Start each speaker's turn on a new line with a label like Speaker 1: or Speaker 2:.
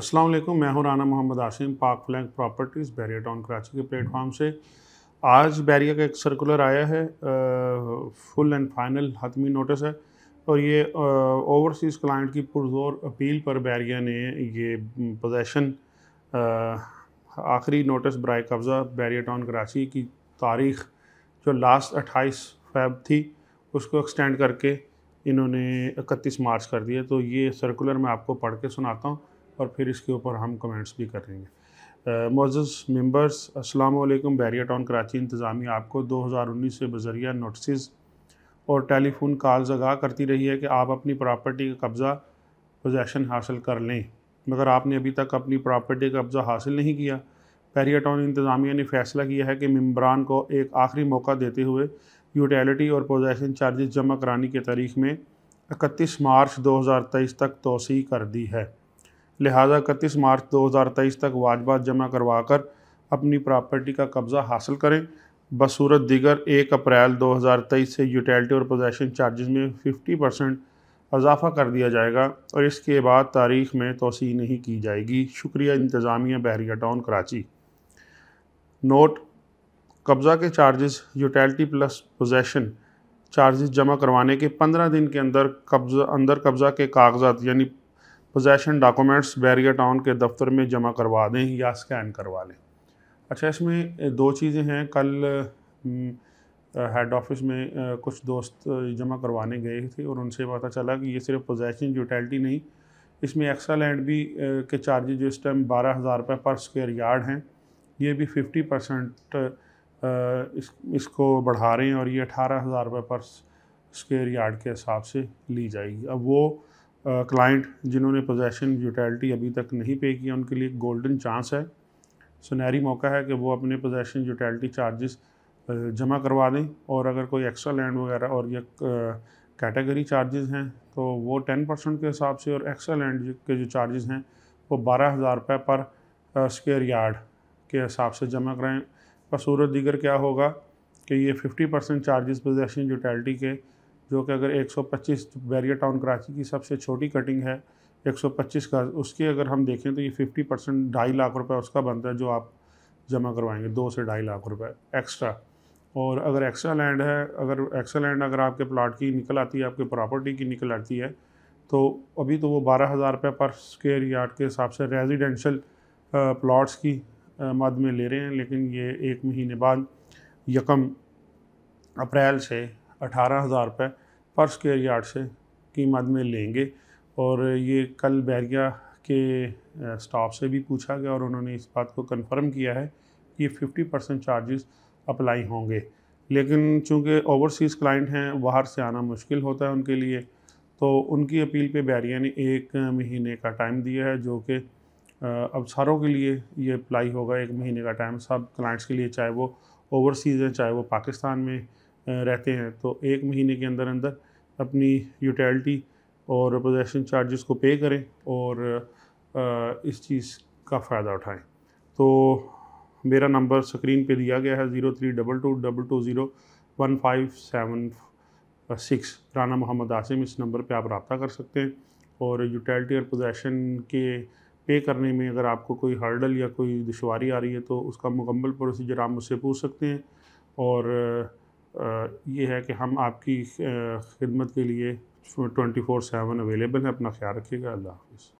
Speaker 1: अस्सलाम वालेकुम मैं हूं Rana Mohammad Asim Pak flank properties Bahria town Karachi के प्लेटफॉर्म से आज बैरिया का एक सर्कुलर आया है फुल एंड फाइनल हतमी नोटिस है और ये ओवरसीज़ क्लाइंट की पुरजोर अपील पर बैरिया ने ये पोजेसन आखिरी नोटिस बर कब्ज़ा बैरिया टाउन कराची की तारीख जो लास्ट अट्ठाईस फैब थी उसको एक्सटेंड करके इन्होंने इकतीस मार्च कर दिया तो ये सर्कुलर मैं आपको पढ़ के सुनाता हूँ और फिर इसके ऊपर हम कमेंट्स भी करेंगे मोज़ मेंबर्स अस्सलाम वालेकुम बैरिया टाउन कराची इंतज़ामिया आपको 2019 से बजरिया नोटिस और टेलीफोन कॉल्स आगाह करती रही है कि आप अपनी प्रॉपर्टी का कब्ज़ा पोजेसन हासिल कर लें मगर आपने अभी तक अपनी प्रॉपर्टी का कब्ज़ा हासिल नहीं किया बैरिया टाउन इंतज़ामिया ने फैसला किया है कि मम्बरान को एक आखिरी मौका देते हुए यूटिलिटी और पोजेसन चार्जेस जमा कराने की तारीख में इकतीस मार्च 2023 तक तोसी कर दी है लिहाजा इकतीस मार्च 2023 तक वाजबात जमा करवा कर अपनी प्रॉपर्टी का कब्ज़ा हासिल करें बसूरत दिगर एक अप्रैल 2023 से यूटिलिटी और पोजेसन चार्जेस में 50 परसेंट इजाफा कर दिया जाएगा और इसके बाद तारीख में तोसी नहीं की जाएगी शुक्रिया इंतज़ामिया बहरिया टाउन कराची नोट कब्ज़ा के charges utility plus possession charges जमा करवाने के पंद्रह दिन के अंदर कब्जा अंदर कब्ज़ा के कागजात यानी पोजेशन डॉक्यूमेंट्स बैरिया टाउन के दफ्तर में जमा करवा दें या स्कैन करवा लें अच्छा इसमें दो चीज़ें हैं कल हेड ऑफिस में कुछ दोस्त जमा करवाने गए थे और उनसे पता चला कि ये सिर्फ पोजेशन यूटिलिटी नहीं इसमें एक्स्ट्रा लैंड भी के चार्जेज जो इस टाइम बारह हज़ार रुपये पर स्क्वेयर यार्ड हैं ये भी फिफ्टी परसेंट इस इसको बढ़ा रहे हैं और ये अठारह हज़ार रुपये पर स्क्वेयर यार्ड के हिसाब से ली जाएगी अब वो क्लाइंट जिन्होंने पोजेसन यूटिलिटी अभी तक नहीं पे किया उनके लिए गोल्डन चांस है सुनहरी मौका है कि वो अपने पोजेसन यूटिलिटी चार्जेस जमा करवा दें और अगर कोई एक्स्ट्रा लैंड वगैरह और ये कैटेगरी चार्जेस हैं तो वो टेन परसेंट के हिसाब से और एक्स्ट्रा लैंड के जो चार्जेस हैं वो बारह हज़ार रुपये पर स्क्वेयर यार्ड के हिसाब से जमा कराएँ और सूरत दीगर क्या होगा कि ये 50 परसेंट चार्जेस पोजेशन यूटैलिटी के जो कि अगर 125 बैरियर टाउन कराची की सबसे छोटी कटिंग है 125 का उसके अगर हम देखें तो ये 50 परसेंट ढाई लाख रुपए उसका बनता है जो आप जमा करवाएंगे दो से ढाई लाख रुपए एक्स्ट्रा और अगर एक्स्ट्रा लैंड है अगर एक्स्ट्रा लैंड अगर आपके प्लाट की निकल आती है आपके प्रॉपर्टी की निकल आती है तो अभी तो वो बारह हज़ार रुपये पर स्क्वेयर यार्ड के हिसाब से रेजिडेंशल प्लाट्स की मद में ले रहे हैं लेकिन ये एक महीने बाद यकम अप्रैल से अठारह हज़ार रुपये पर स्क्वेयर यार्ड से की मद में लेंगे और ये कल बैरिया के स्टाफ से भी पूछा गया और उन्होंने इस बात को कंफर्म किया है कि फिफ्टी परसेंट चार्जेस अप्लाई होंगे लेकिन चूँकि ओवरसीज़ क्लाइंट हैं बाहर से आना मुश्किल होता है उनके लिए तो उनकी अपील पे बैरिया ने एक महीने का टाइम दिया है जो कि अब सारों के लिए ये अप्लाई होगा एक महीने का टाइम सब क्लाइंट्स के लिए चाहे वो ओवरसीज़ हैं चाहे वो पाकिस्तान में रहते हैं तो एक महीने के अंदर अंदर अपनी यूटिलिटी और पोजेशन चार्जेस को पे करें और इस चीज़ का फ़ायदा उठाएं तो मेरा नंबर स्क्रीन पे दिया गया है zero three double two double two zero one five seven six Rana Mohammad Asim इस नंबर पे आप रबता कर सकते हैं और यूटिलिटी और पोजेशन के पे करने में अगर आपको कोई हर्डल या कोई दुशारी आ रही है तो उसका मुकम्मल प्रोसीजर आप मुझसे पूछ सकते हैं और ये है कि हम आपकी खिदमत के लिए ट्वेंटी फ़ोर सेवन अवेलेबल है अपना ख्याल रखिएगा अल्लाह हाफिज़